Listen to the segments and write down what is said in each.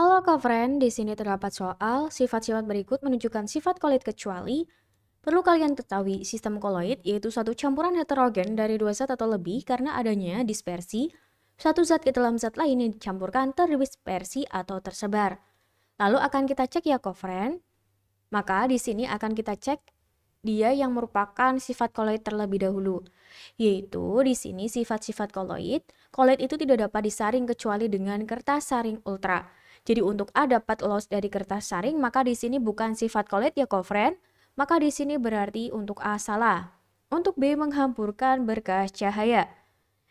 Halo friend di sini terdapat soal sifat-sifat berikut menunjukkan sifat koloid kecuali Perlu kalian ketahui, sistem koloid yaitu satu campuran heterogen dari dua zat atau lebih karena adanya dispersi satu zat ke dalam zat lain yang dicampurkan terdispersi atau tersebar. Lalu akan kita cek ya friend Maka di sini akan kita cek dia yang merupakan sifat koloid terlebih dahulu. Yaitu di sini sifat-sifat koloid, koloid itu tidak dapat disaring kecuali dengan kertas saring ultra. Jadi untuk A dapat loss dari kertas saring, maka di sini bukan sifat kolet ya kofren, maka di sini berarti untuk A salah. Untuk B menghampurkan berkas cahaya.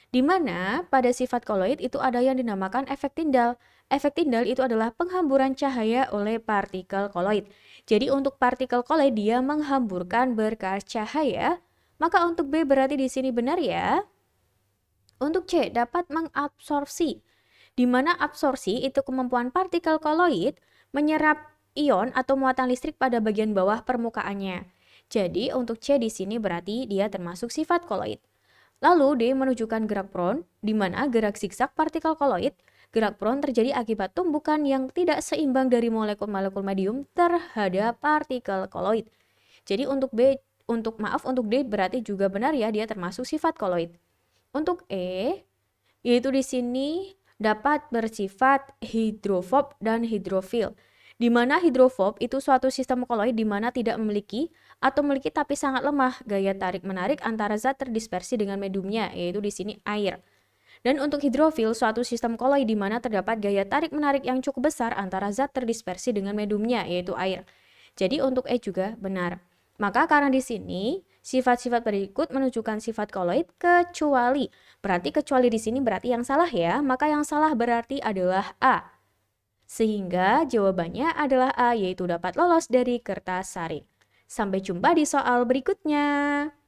Di mana pada sifat koloid itu ada yang dinamakan efek tindal. Efek tindal itu adalah penghamburan cahaya oleh partikel koloid. Jadi untuk partikel koloid dia menghamburkan berkas cahaya, maka untuk B berarti di sini benar ya. Untuk C dapat mengabsorpsi di mana absorpsi itu kemampuan partikel koloid menyerap ion atau muatan listrik pada bagian bawah permukaannya. Jadi untuk C di sini berarti dia termasuk sifat koloid. Lalu D menunjukkan gerak pron, di mana gerak zigzag partikel koloid Gerak pron terjadi akibat tumbukan yang tidak seimbang dari molekul-molekul medium terhadap partikel koloid. Jadi untuk B untuk maaf untuk D berarti juga benar ya dia termasuk sifat koloid. Untuk E yaitu di sini dapat bersifat hidrofob dan hidrofil. Di mana hidrofob itu suatu sistem koloid di mana tidak memiliki atau memiliki tapi sangat lemah gaya tarik-menarik antara zat terdispersi dengan mediumnya, yaitu di sini air. Dan untuk hidrofil, suatu sistem koloid di mana terdapat gaya tarik-menarik yang cukup besar antara zat terdispersi dengan mediumnya, yaitu air. Jadi untuk E juga benar. Maka karena di sini Sifat-sifat berikut menunjukkan sifat koloid kecuali. Berarti kecuali di sini berarti yang salah ya, maka yang salah berarti adalah A. Sehingga jawabannya adalah A, yaitu dapat lolos dari kertas saring. Sampai jumpa di soal berikutnya.